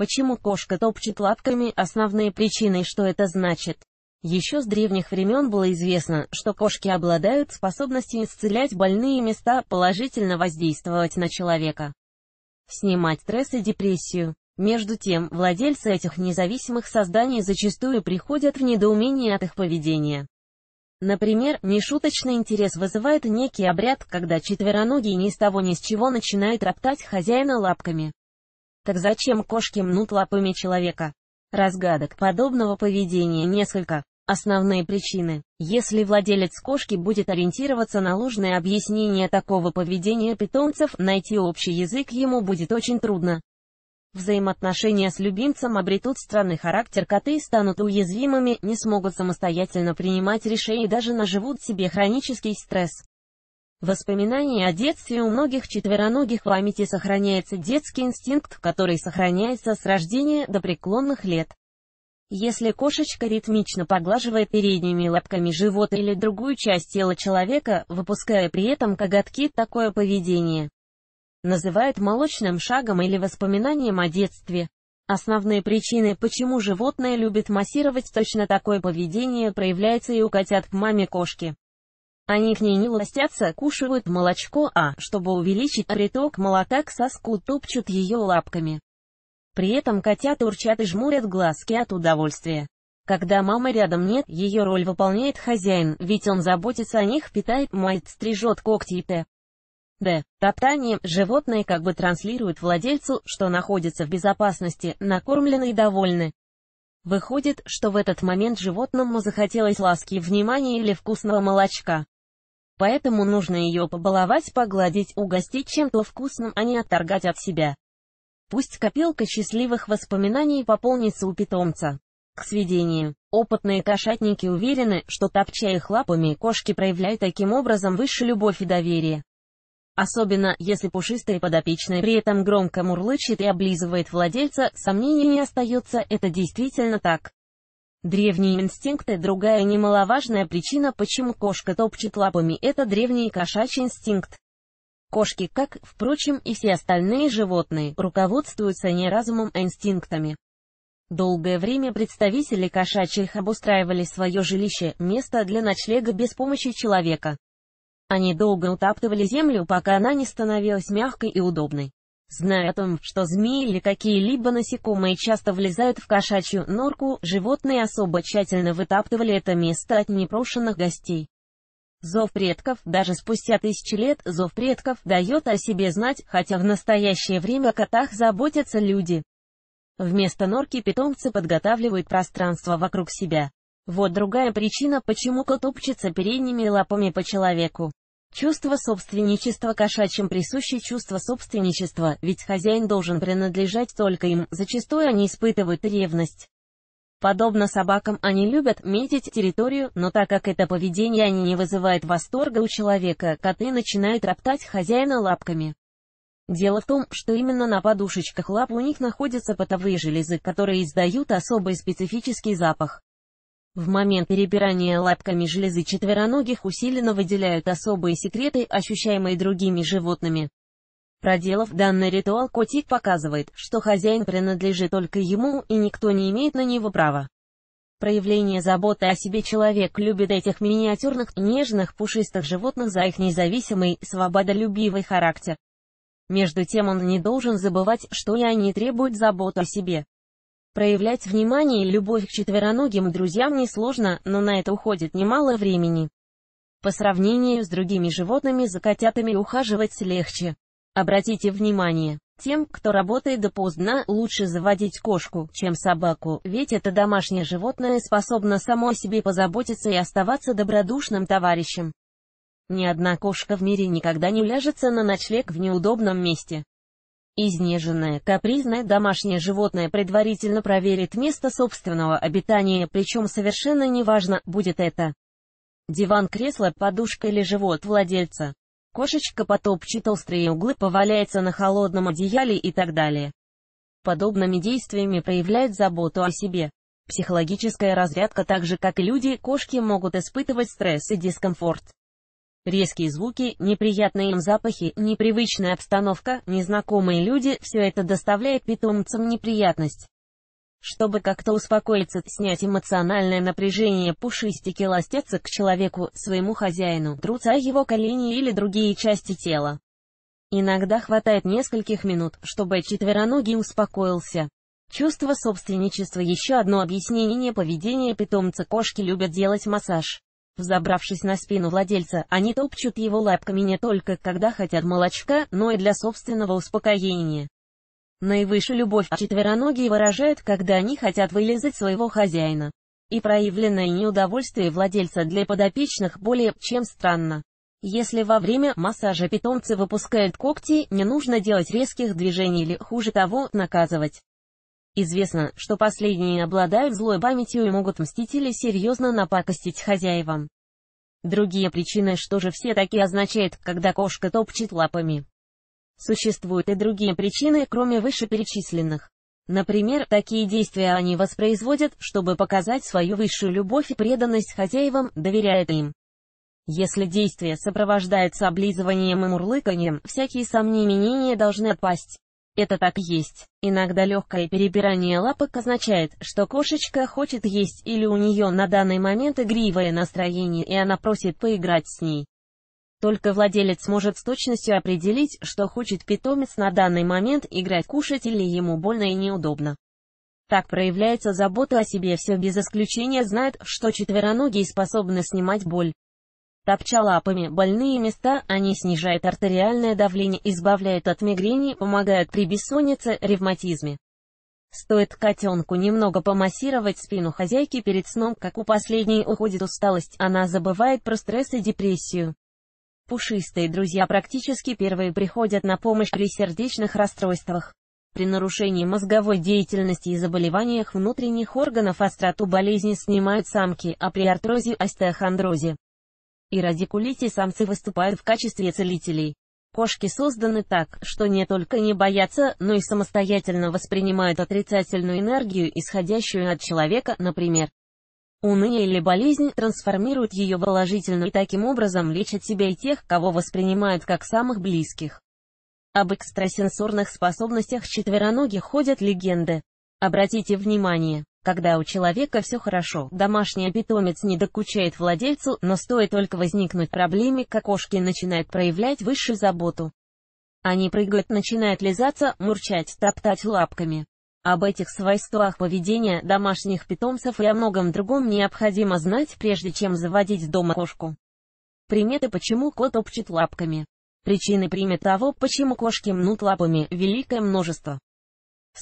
Почему кошка топчет лапками? Основные причины, что это значит. Еще с древних времен было известно, что кошки обладают способностью исцелять больные места, положительно воздействовать на человека, снимать стресс и депрессию. Между тем, владельцы этих независимых созданий зачастую приходят в недоумение от их поведения. Например, нешуточный интерес вызывает некий обряд, когда четвероногий ни с того ни с чего начинает роптать хозяина лапками. Так зачем кошки мнут лапами человека? Разгадок подобного поведения несколько. Основные причины. Если владелец кошки будет ориентироваться на ложное объяснение такого поведения питомцев, найти общий язык ему будет очень трудно. Взаимоотношения с любимцем обретут странный характер, коты станут уязвимыми, не смогут самостоятельно принимать решения и даже наживут себе хронический стресс. Воспоминания о детстве у многих четвероногих в памяти сохраняется детский инстинкт, который сохраняется с рождения до преклонных лет. Если кошечка ритмично поглаживает передними лапками живот или другую часть тела человека, выпуская при этом коготки, такое поведение называют молочным шагом или воспоминанием о детстве. Основные причины, почему животное любит массировать точно такое поведение, проявляется и у котят к маме кошки. Они к ней не ластятся, кушают молочко, а, чтобы увеличить приток молока к соску, топчут ее лапками. При этом котята урчат и жмурят глазки от удовольствия. Когда мамы рядом нет, ее роль выполняет хозяин, ведь он заботится о них, питает, моет, стрижет когти и т. Д. Топтание. Животные как бы транслируют владельцу, что находится в безопасности, накормлены и довольны. Выходит, что в этот момент животному захотелось ласки, внимания или вкусного молочка поэтому нужно ее побаловать, погладить, угостить чем-то вкусным, а не отторгать от себя. Пусть копилка счастливых воспоминаний пополнится у питомца. К сведению, опытные кошатники уверены, что топча их лапами, кошки проявляют таким образом выше любовь и доверие. Особенно, если пушистый подопечный при этом громко мурлычет и облизывает владельца, сомнений не остается, это действительно так. Древние инстинкты – другая немаловажная причина, почему кошка топчет лапами – это древний кошачий инстинкт. Кошки, как, впрочем, и все остальные животные, руководствуются не разумом, а инстинктами. Долгое время представители кошачьих обустраивали свое жилище, место для ночлега без помощи человека. Они долго утаптывали землю, пока она не становилась мягкой и удобной. Зная о том, что змеи или какие-либо насекомые часто влезают в кошачью норку, животные особо тщательно вытаптывали это место от непрошенных гостей. Зов предков, даже спустя тысячи лет, зов предков дает о себе знать, хотя в настоящее время о котах заботятся люди. Вместо норки питомцы подготавливают пространство вокруг себя. Вот другая причина, почему кот топчется передними лапами по человеку. Чувство собственничества кошачьим присуще чувство собственничества, ведь хозяин должен принадлежать только им, зачастую они испытывают ревность. Подобно собакам они любят метить территорию, но так как это поведение они не вызывает восторга у человека, коты начинают роптать хозяина лапками. Дело в том, что именно на подушечках лап у них находятся потовые железы, которые издают особый специфический запах. В момент перебирания лапками железы четвероногих усиленно выделяют особые секреты, ощущаемые другими животными. Проделав данный ритуал, котик показывает, что хозяин принадлежит только ему, и никто не имеет на него права. Проявление заботы о себе человек любит этих миниатюрных, нежных, пушистых животных за их независимый, свободолюбивый характер. Между тем он не должен забывать, что и они требуют заботы о себе. Проявлять внимание и любовь к четвероногим друзьям несложно, но на это уходит немало времени. По сравнению с другими животными за котятами ухаживать легче. Обратите внимание, тем, кто работает допоздна, лучше заводить кошку, чем собаку, ведь это домашнее животное способно само о себе позаботиться и оставаться добродушным товарищем. Ни одна кошка в мире никогда не уляжется на ночлег в неудобном месте. Изнеженное, капризное домашнее животное предварительно проверит место собственного обитания, причем совершенно неважно, будет это диван, кресло, подушка или живот владельца. Кошечка потопчет острые углы, поваляется на холодном одеяле и так далее. Подобными действиями проявляет заботу о себе. Психологическая разрядка так же, как и люди кошки могут испытывать стресс и дискомфорт. Резкие звуки, неприятные им запахи, непривычная обстановка, незнакомые люди – все это доставляет питомцам неприятность. Чтобы как-то успокоиться, снять эмоциональное напряжение, пушистики ластятся к человеку, своему хозяину, трутся его колени или другие части тела. Иногда хватает нескольких минут, чтобы четвероногий успокоился. Чувство собственничества – еще одно объяснение поведения питомца. Кошки любят делать массаж. Взобравшись на спину владельца, они топчут его лапками не только когда хотят молочка, но и для собственного успокоения. Наивысшую любовь четвероногие выражают, когда они хотят вылезать своего хозяина. И проявленное неудовольствие владельца для подопечных более чем странно. Если во время массажа питомцы выпускают когти, не нужно делать резких движений или, хуже того, наказывать. Известно, что последние обладают злой памятью и могут мстить или серьезно напакостить хозяевам. Другие причины, что же все таки означает, когда кошка топчет лапами. Существуют и другие причины, кроме вышеперечисленных. Например, такие действия они воспроизводят, чтобы показать свою высшую любовь и преданность хозяевам, доверяя им. Если действие сопровождается облизыванием и мурлыканием, всякие сомнения должны отпасть. Это так есть. Иногда легкое перебирание лапок означает, что кошечка хочет есть или у нее на данный момент игривое настроение и она просит поиграть с ней. Только владелец может с точностью определить, что хочет питомец на данный момент играть кушать или ему больно и неудобно. Так проявляется забота о себе все без исключения знает, что четвероногие способны снимать боль. Топча лапами больные места, они снижают артериальное давление, избавляют от мигрени, помогают при бессоннице, ревматизме. Стоит котенку немного помассировать спину хозяйки перед сном, как у последней уходит усталость, она забывает про стресс и депрессию. Пушистые друзья практически первые приходят на помощь при сердечных расстройствах. При нарушении мозговой деятельности и заболеваниях внутренних органов остроту болезни снимают самки, а при артрозе – остеохондрозе и радикулите самцы выступают в качестве целителей. Кошки созданы так, что не только не боятся, но и самостоятельно воспринимают отрицательную энергию, исходящую от человека, например. Уныние или болезнь трансформируют ее в положительную и таким образом лечат себя и тех, кого воспринимают как самых близких. Об экстрасенсорных способностях четвероногих ходят легенды. Обратите внимание, когда у человека все хорошо, домашний питомец не докучает владельцу, но стоит только возникнуть проблеме, как кошки начинают проявлять высшую заботу. Они прыгают, начинают лизаться, мурчать, топтать лапками. Об этих свойствах поведения домашних питомцев и о многом другом необходимо знать, прежде чем заводить дома кошку. Приметы почему кот топчет лапками. Причины примет того, почему кошки мнут лапами, великое множество.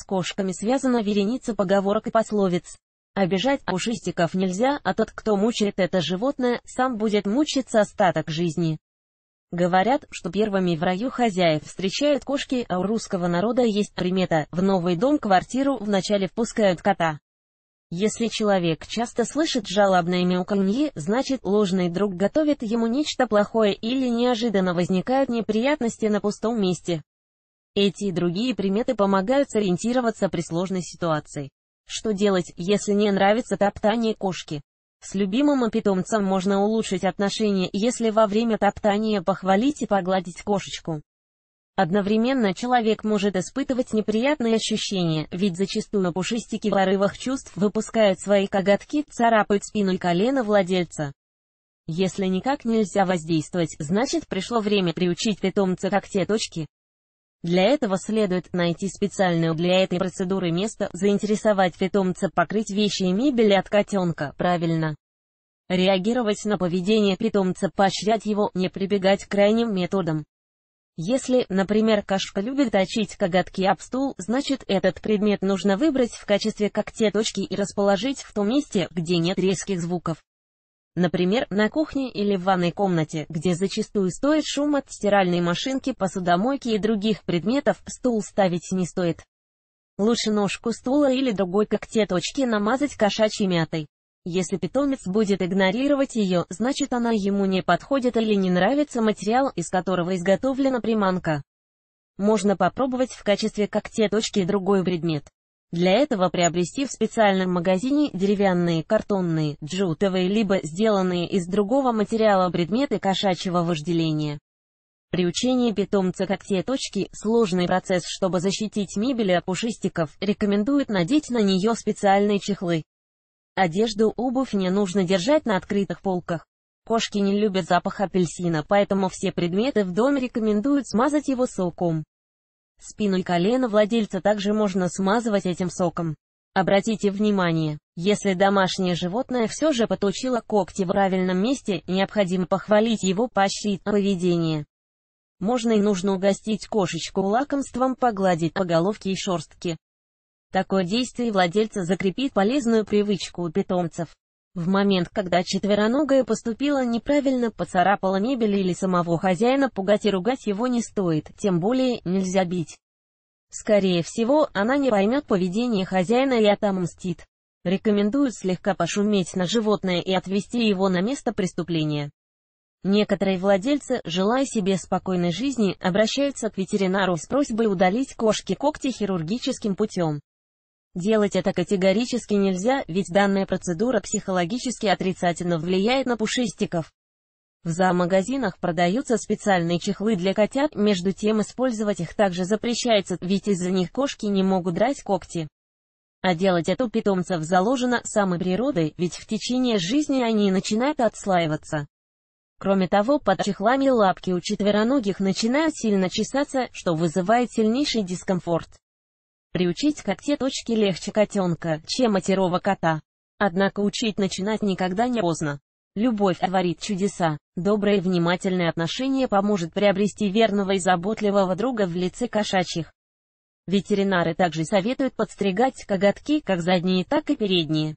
С кошками связана вереница поговорок и пословиц. Обижать пушистиков нельзя, а тот, кто мучает это животное, сам будет мучиться остаток жизни. Говорят, что первыми в раю хозяев встречают кошки, а у русского народа есть примета – в новый дом квартиру вначале впускают кота. Если человек часто слышит жалобное мяуканье, значит ложный друг готовит ему нечто плохое или неожиданно возникают неприятности на пустом месте. Эти и другие приметы помогают сориентироваться при сложной ситуации. Что делать, если не нравится топтание кошки? С любимым питомцем можно улучшить отношения, если во время топтания похвалить и погладить кошечку. Одновременно человек может испытывать неприятные ощущения, ведь зачастую пушистики в порывах чувств выпускают свои коготки, царапают спину и колено владельца. Если никак нельзя воздействовать, значит пришло время приучить питомца к те точки, для этого следует найти специальное для этой процедуры место, заинтересовать питомца, покрыть вещи и мебель от котенка, правильно. Реагировать на поведение питомца, поощрять его, не прибегать к крайним методам. Если, например, кошка любит точить коготки об стул, значит этот предмет нужно выбрать в качестве когте точки и расположить в том месте, где нет резких звуков. Например, на кухне или в ванной комнате, где зачастую стоит шум от стиральной машинки, посудомойки и других предметов, стул ставить не стоит. Лучше ножку стула или другой как точки намазать кошачьей мятой. Если питомец будет игнорировать ее, значит она ему не подходит или не нравится материал, из которого изготовлена приманка. Можно попробовать в качестве когте точки другой предмет. Для этого приобрести в специальном магазине деревянные, картонные, джутовые, либо сделанные из другого материала предметы кошачьего вожделения. Приучение питомца к те точки сложный процесс, чтобы защитить мебель от пушистиков, рекомендуют надеть на нее специальные чехлы. Одежду, обувь не нужно держать на открытых полках. Кошки не любят запах апельсина, поэтому все предметы в доме рекомендуют смазать его соком. Спину и колено владельца также можно смазывать этим соком. Обратите внимание, если домашнее животное все же поточило когти в правильном месте, необходимо похвалить его поощрить поведение. Можно и нужно угостить кошечку лакомством погладить по головке и шерстке. Такое действие владельца закрепит полезную привычку у питомцев. В момент, когда четвероногая поступила неправильно, поцарапала мебель или самого хозяина, пугать и ругать его не стоит, тем более нельзя бить. Скорее всего, она не поймет поведение хозяина и отомстит. Рекомендуют слегка пошуметь на животное и отвести его на место преступления. Некоторые владельцы, желая себе спокойной жизни, обращаются к ветеринару с просьбой удалить кошке когти хирургическим путем. Делать это категорически нельзя, ведь данная процедура психологически отрицательно влияет на пушистиков. В зоомагазинах продаются специальные чехлы для котят, между тем использовать их также запрещается, ведь из-за них кошки не могут драть когти. А делать это у питомцев заложено самой природой, ведь в течение жизни они начинают отслаиваться. Кроме того, под чехлами лапки у четвероногих начинают сильно чесаться, что вызывает сильнейший дискомфорт приучить к точки легче котенка, чем матерого кота. Однако учить начинать никогда не поздно. Любовь творит чудеса. Доброе и внимательное отношение поможет приобрести верного и заботливого друга в лице кошачьих. Ветеринары также советуют подстригать коготки как задние, так и передние.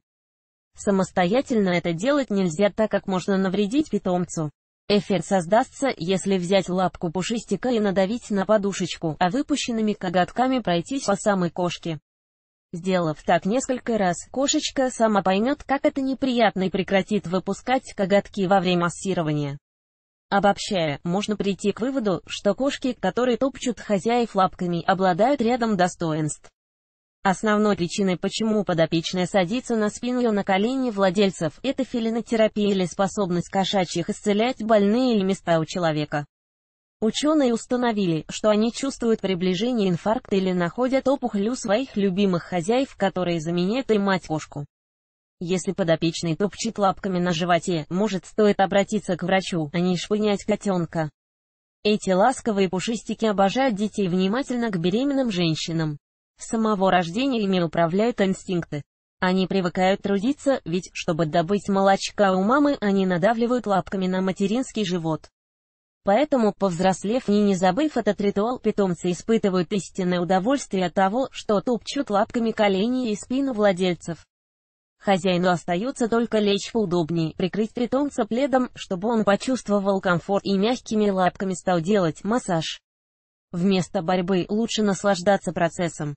Самостоятельно это делать нельзя, так как можно навредить питомцу. Эффект создастся, если взять лапку пушистика и надавить на подушечку, а выпущенными коготками пройтись по самой кошке. Сделав так несколько раз, кошечка сама поймет, как это неприятно и прекратит выпускать коготки во время массирования. Обобщая, можно прийти к выводу, что кошки, которые топчут хозяев лапками, обладают рядом достоинств. Основной причиной, почему подопечная садится на спину и на колени владельцев, это филинотерапия или способность кошачьих исцелять больные места у человека. Ученые установили, что они чувствуют приближение инфаркта или находят опухоль у своих любимых хозяев, которые заменяют им мать-кошку. Если подопечный топчет лапками на животе, может стоит обратиться к врачу, а не шпынять котенка. Эти ласковые пушистики обожают детей внимательно к беременным женщинам. С самого рождения ими управляют инстинкты. Они привыкают трудиться, ведь, чтобы добыть молочка у мамы, они надавливают лапками на материнский живот. Поэтому, повзрослев и не забыв этот ритуал, питомцы испытывают истинное удовольствие от того, что топчут лапками колени и спину владельцев. Хозяину остается только лечь поудобнее, прикрыть питомца пледом, чтобы он почувствовал комфорт и мягкими лапками стал делать массаж. Вместо борьбы лучше наслаждаться процессом.